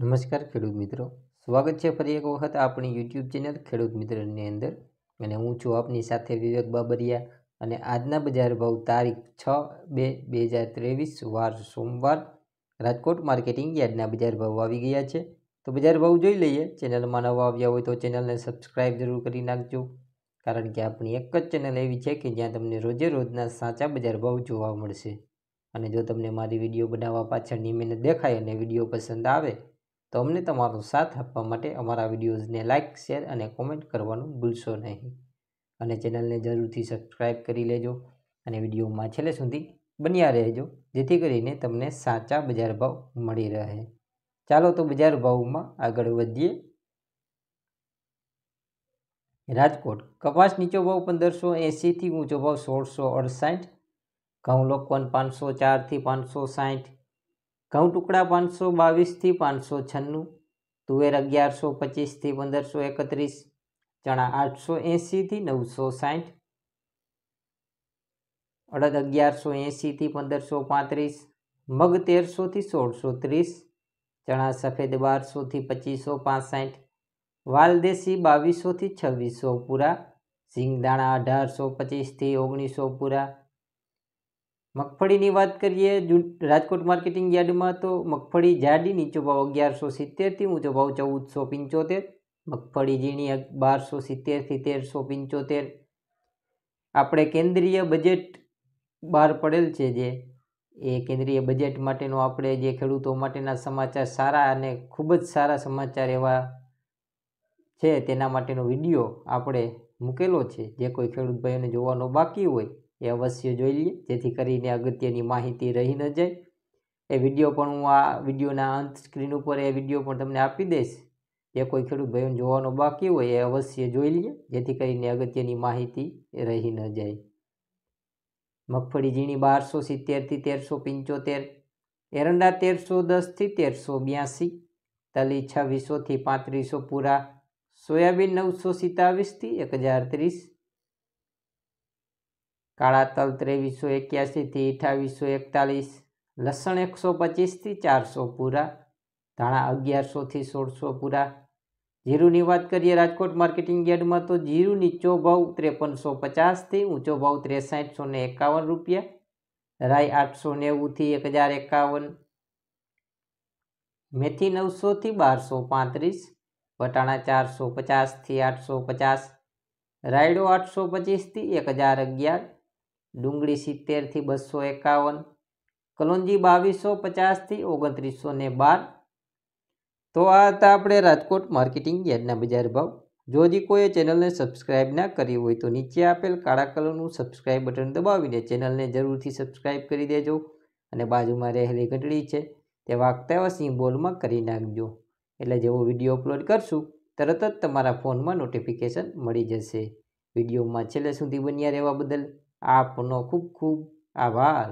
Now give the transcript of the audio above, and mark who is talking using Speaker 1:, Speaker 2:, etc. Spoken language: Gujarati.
Speaker 1: નમસ્કાર ખેડૂત મિત્રો સ્વાગત છે ફરી એક વખત આપણી યુટ્યુબ ચેનલ ખેડૂત મિત્રની અંદર અને હું છું આપની સાથે વિવેક બાબરિયા અને આજના બજાર ભાવ તારીખ છ બે બે હજાર ત્રેવીસ વાર સોમવાર રાજકોટ માર્કેટિંગ યાર્ડના બજાર ભાવ આવી ગયા છે તો બજાર ભાવ જોઈ લઈએ ચેનલમાં નવા આવ્યા હોય તો ચેનલને સબસ્ક્રાઈબ જરૂર કરી નાખજો કારણ કે આપણી એક જ ચેનલ એવી છે કે જ્યાં તમને રોજે રોજના સાચા બજાર ભાવ જોવા મળશે અને જો તમને મારી વિડીયો બનાવવા પાછળની મહેનત દેખાય અને વિડીયો પસંદ આવે તો અમને તમારો સાથ આપવા માટે અમારા વિડીયોઝને લાઇક શેર અને કોમેન્ટ કરવાનું ભૂલશો નહીં અને ચેનલને જરૂરથી સબસ્ક્રાઈબ કરી લેજો અને વિડીયોમાં છેલ્લે સુધી બન્યા રહેજો જેથી કરીને તમને સાચા બજાર ભાવ મળી રહે ચાલો તો બજાર ભાવમાં આગળ વધીએ રાજકોટ કપાસ નીચો ભાવ પંદરસો એંસીથી ઊંચો ભાવ સોળસો અડસાઠ ઘઉં લોકવન પાંચસો ચારથી પાંચસો સાઠ ઘઉં ટુકડા પાંચસો બાવીસથી પાંચસો છન્નું તુવેર અગિયારસો પચીસથી પંદરસો એકત્રીસ ચણા આઠસો એંસીથી નવસો સાઠ અડદ અગિયારસો એંસીથી પંદરસો પાંત્રીસ મગ તેરસોથી સોળસો ત્રીસ ચણા સફેદ બારસોથી પચીસો પાંસઠ વાલદેશી બાવીસોથી છવ્વીસો પૂરા સિંગદાણા અઢારસો પચીસથી ઓગણીસો પૂરા મગફળીની વાત કરીએ રાજકોટ માર્કેટિંગ યાર્ડમાં તો મગફળી જાડી નીચો ભાવ અગિયારસો સિત્તેરથી ઊંચો ભાવ ચૌદસો પંચોતેર મગફળી ઝીણી બારસો સિત્તેરથી તેરસો પંચોતેર આપણે કેન્દ્રીય બજેટ બહાર પડેલ છે જે એ કેન્દ્રીય બજેટ માટેનો આપણે જે ખેડૂતો માટેના સમાચાર સારા અને ખૂબ જ સારા સમાચાર એવા છે તેના માટેનો વિડીયો આપણે મૂકેલો છે જે કોઈ ખેડૂત ભાઈઓને જોવાનો બાકી હોય એ અવશ્ય જોઈ લઈએ જેથી કરીને અગત્યની માહિતી રહી ન જાય એ વિડીયો પણ હું આ વિડીયોના અંત સ્ક્રીન ઉપર એ વિડીયો પણ તમને આપી દઈશ જે કોઈ ખેડૂત ભાઈઓને જોવાનો બાકી હોય એ અવશ્ય જોઈ લઈએ જેથી કરીને અગત્યની માહિતી રહી ન જાય મગફળી ઝીણી બારસો સિત્તેરથી તેરસો પંચોતેર એરંડા તેરસો દસથી તેરસો બ્યાસી તલી છવ્વીસોથી પાંત્રીસો પૂરા સોયાબીન નવસો સિત્તાવીસથી એક હજાર ત્રીસ કાળા તલ ત્રેવીસો એક્યાસીથી અઠાવીસો એકતાલીસ લસણ એકસો પચીસથી ચારસો પૂરા ધાણા અગિયારસોથી સોળસો પૂરા જીરુની વાત કરીએ રાજકોટ માર્કેટિંગ યાર્ડમાં તો જીરુ નીચો ભાવ ત્રેપનસો પચાસથી ઊંચો ભાવ ત્રેસાઠસો ને એકાવન રૂપિયા રાય આઠસો નેવુંથી એક હજાર એકાવન મેથી નવસોથી બારસો પાંત્રીસ વટાણા ચારસો પચાસથી આઠસો પચાસ રાયડો આઠસો પચીસથી એક હજાર અગિયાર ડુંગળી સિત્તેરથી બસો એકાવન કલોંજી બાવીસો પચાસથી ઓગણત્રીસો ને બાર તો આ હતા આપણે રાજકોટ માર્કેટિંગ યાદના બજાર ભાવ જો હજી કોઈ ચેનલને સબસ્ક્રાઇબ ના કરી હોય તો નીચે આપેલ કાળા કલરનું સબસ્ક્રાઇબ બટન દબાવીને ચેનલને જરૂરથી સબસ્ક્રાઇબ કરી દેજો અને બાજુમાં રહેલી ઘંટડી છે તે વાગતા એવા સિમ્બોલમાં કરી નાખજો એટલે જેવો વિડીયો અપલોડ કરશું તરત જ તમારા ફોનમાં નોટિફિકેશન મળી જશે વિડીયોમાં છેલ્લે સુધી બન્યા રહેવા બદલ આપનો ખૂબ ખૂબ આભાર